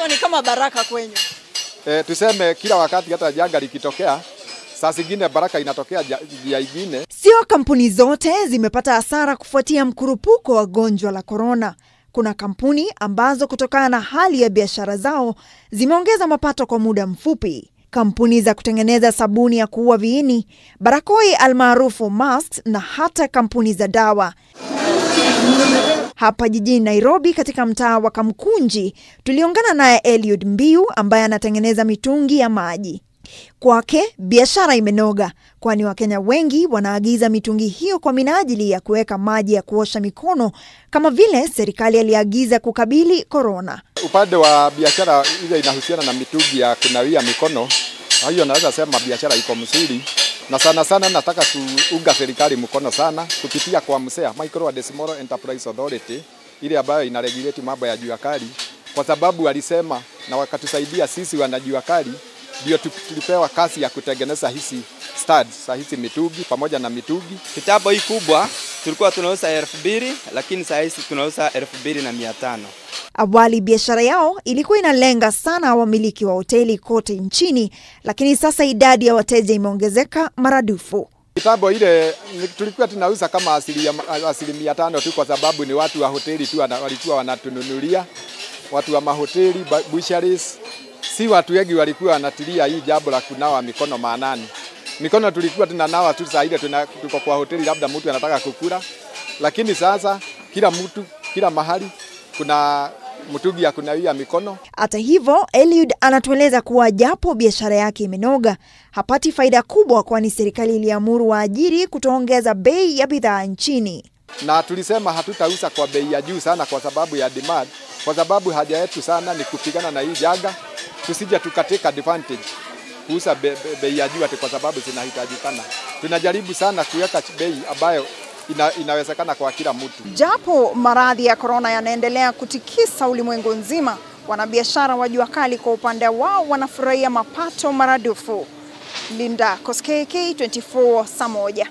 So ni kama baraka kwenyu. E, tuseme kila wakati hata janga likitokea saa zingine baraka inatokea ingine Sio kampuni zote zimepata hasara kufuatia mkurupuko wa gonjwa la korona. Kuna kampuni ambazo kutokana na hali ya biashara zao zimeongeza mapato kwa muda mfupi. Kampuni za kutengeneza sabuni ya kuua viini, barakoi almaarufu masks, na hata kampuni za dawa hapa jijini Nairobi, katika mtaa wa Kamkunji, tuliungana naye Eliud Mbiu ambaye anatengeneza mitungi ya maji. Kwake biashara imenoga, kwani Wakenya wengi wanaagiza mitungi hiyo kwa minajili ya kuweka maji ya kuosha mikono kama vile serikali aliagiza kukabili korona. Upande wa biashara ile inahusiana na mitungi ya kunawia mikono, kwa hiyo naweza sema biashara iko mzuri na sana sana nataka kuunga serikali mkono sana kupitia kwa MSEA, Micro and Small Enterprise Authority, ile ambayo inaregulate mambo ya jua kali, kwa sababu alisema na wakatusaidia sisi wana jua kali, ndio tulipewa kasi ya kutengeneza hizi stadi za hizi mitugi pamoja na mitugi Kitabu hii kubwa tulikuwa tunauza elfu mbili lakini saa hizi tunauza elfu mbili na mia tano. Awali biashara yao ilikuwa inalenga sana wamiliki wa hoteli kote nchini, lakini sasa idadi ya wateja imeongezeka maradufu. Kitambo ile tulikuwa tunauza kama asilimia asili tano tu, kwa sababu ni watu wa hoteli tu walikuwa wanatununulia, watu wa mahoteli busharis, si watu wengi walikuwa wanatilia hii jambo la kunawa mikono maanani. Mikono tulikuwa tunanawa tu saa ile tuko kwa hoteli, labda mtu anataka kukula, lakini sasa kila mtu kila mahali kuna mtungi ya kunawia mikono. Hata hivyo, Eliud anatueleza kuwa japo biashara yake imenoga, hapati faida kubwa, kwani serikali iliamuru waajiri kutoongeza bei ya bidhaa nchini. Na tulisema hatutauza kwa bei ya juu sana kwa sababu ya demand, kwa sababu haja yetu sana ni kupigana na hii janga, tusije tukateka advantage kuuza bei be, be ya juu ati kwa sababu zinahitajikana. Tunajaribu sana kuweka bei ambayo ina, inawezekana kwa kila mtu. Japo maradhi ya korona yanaendelea kutikisa ulimwengu nzima, wanabiashara wa jua kali kwa upande wao wanafurahia mapato maradufu. Linda Koskei, K24, saa moja.